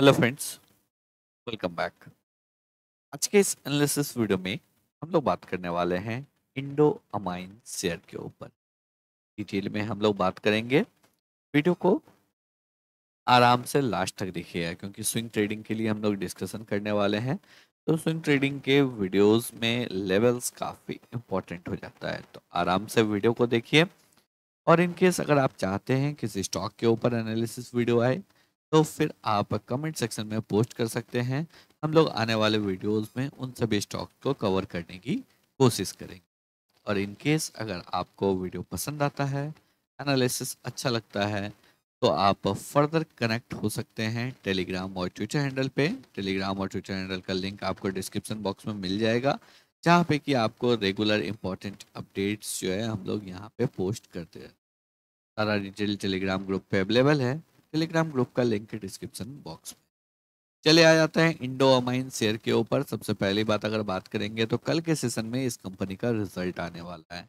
hello friends welcome back आज के इस एनालिसिस वीडियो में हम लोग बात करने वाले हैं इंडो अमाइन शेयर के ऊपर डिटेल में हम लोग बात करेंगे वीडियो को आराम से लास्ट तक देखिएगा क्योंकि स्विंग ट्रेडिंग के लिए हम लोग डिस्कशन करने वाले हैं तो स्विंग ट्रेडिंग के वीडियोस में लेवल्स काफ़ी इम्पोर्टेंट हो जाता है तो आराम से वीडियो को देखिए और इनकेस अगर आप चाहते हैं किसी स्टॉक के ऊपर एनालिसिस वीडियो आए तो फिर आप कमेंट सेक्शन में पोस्ट कर सकते हैं हम लोग आने वाले वीडियोस में उन सभी स्टॉक को कवर करने की कोशिश करेंगे और इन केस अगर आपको वीडियो पसंद आता है एनालिसिस अच्छा लगता है तो आप फर्दर कनेक्ट हो सकते हैं टेलीग्राम और ट्विटर हैंडल पे टेलीग्राम और ट्विटर हैंडल का लिंक आपको डिस्क्रिप्शन बॉक्स में मिल जाएगा जहाँ पे कि आपको रेगुलर इम्पोर्टेंट अपडेट्स जो है हम लोग यहाँ पे पोस्ट करते हैं सारा डिटेल टेलीग्राम ग्रुप पे अवेलेबल है टेलीग्राम ग्रुप का लिंक डिस्क्रिप्शन बॉक्स में चले आ जाते हैं इंडो अमाइन शेयर के ऊपर सबसे पहली बात अगर बात करेंगे तो कल के सेशन में इस कंपनी का रिजल्ट आने वाला है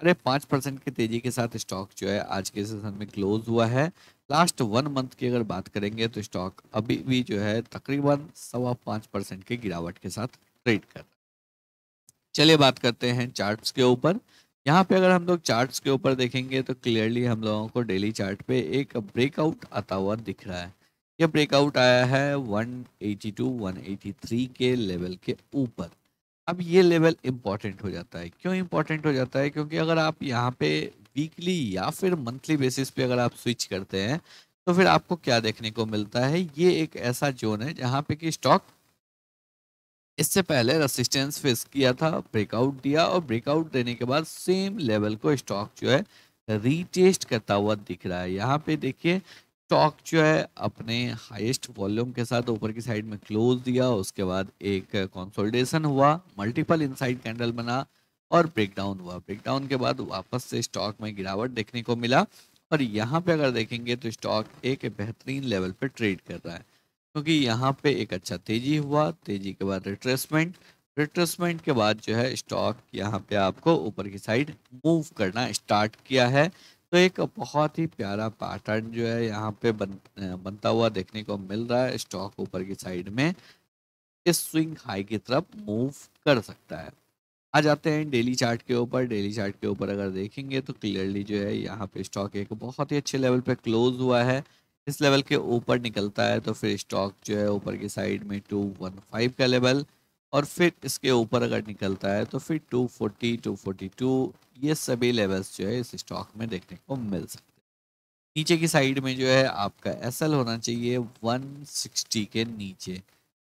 अरे पाँच परसेंट की तेजी के साथ स्टॉक जो है आज के सेशन में क्लोज हुआ है लास्ट वन मंथ की अगर बात करेंगे तो स्टॉक अभी भी जो है तकरीबन सवा पाँच परसेंट की गिरावट के साथ ट्रेड कर रहा है चलिए बात करते हैं चार्ट्स के ऊपर यहाँ पे अगर हम लोग चार्ट्स के ऊपर देखेंगे तो क्लियरली हम लोगों को डेली चार्ट पे एक ब्रेकआउट आता हुआ दिख रहा है ये ब्रेकआउट आया है 182 183 के लेवल के ऊपर अब ये लेवल इम्पॉर्टेंट हो जाता है क्यों इम्पॉर्टेंट हो जाता है क्योंकि अगर आप यहाँ पे वीकली या फिर मंथली बेसिस पे अगर आप स्विच करते हैं तो फिर आपको क्या देखने को मिलता है ये एक ऐसा जोन है जहाँ पे कि स्टॉक इससे पहले रेसिस्टेंस फेस किया था ब्रेकआउट दिया और ब्रेकआउट देने के बाद सेम लेवल को स्टॉक जो है रीटेस्ट करता हुआ दिख रहा है यहाँ पे देखिए स्टॉक जो है अपने हाईएस्ट वॉल्यूम के साथ ऊपर की साइड में क्लोज दिया उसके बाद एक कंसोलिडेशन हुआ मल्टीपल इनसाइड कैंडल बना और ब्रेकडाउन हुआ ब्रेकडाउन के बाद वापस से स्टॉक में गिरावट देखने को मिला और यहाँ पे अगर देखेंगे तो स्टॉक एक बेहतरीन लेवल पर ट्रेड कर रहा है क्योंकि यहाँ पे एक अच्छा तेजी हुआ तेजी के बाद रिट्रेसमेंट रिट्रेसमेंट के बाद जो है स्टॉक यहाँ पे आपको ऊपर की साइड मूव करना स्टार्ट किया है तो एक बहुत ही प्यारा पैटर्न जो है यहाँ पे बन बनता हुआ देखने को मिल रहा है स्टॉक ऊपर की साइड में इस स्विंग हाई की तरफ मूव कर सकता है आ जाते हैं डेली चार्ट के ऊपर डेली चार्ट के ऊपर अगर देखेंगे तो क्लियरली जो है यहाँ पे स्टॉक एक बहुत ही अच्छे लेवल पे क्लोज हुआ है इस लेवल के ऊपर निकलता है तो फिर स्टॉक जो है ऊपर की साइड में टू वन फाइव का लेवल और फिर इसके ऊपर अगर निकलता है तो फिर two forty two forty two ये सभी लेवल्स जो है इस स्टॉक में देखने को मिल सकते हैं नीचे की साइड में जो है आपका एस होना चाहिए वन सिक्सटी के नीचे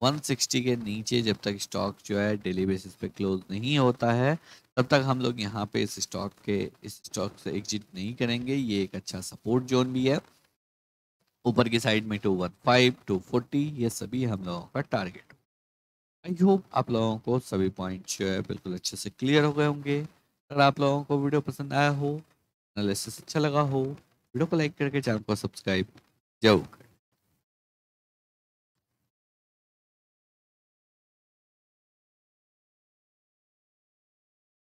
160 के नीचे जब तक स्टॉक जो है डेली बेसिस पे क्लोज नहीं होता है तब तक हम लोग यहाँ पे इस स्टॉक के इस स्टॉक से एग्जिट नहीं करेंगे ये एक अच्छा सपोर्ट जोन भी है ऊपर की साइड में two one five two forty ये सभी हम लोगों का टारगेट आई होप आप लोगों को सभी पॉइंट जो है बिल्कुल अच्छे से क्लियर हो गए होंगे अगर आप लोगों को वीडियो पसंद आया हो एनालिसिस अच्छा लगा हो वीडियो को लाइक करके चैनल को सब्सक्राइब जरूर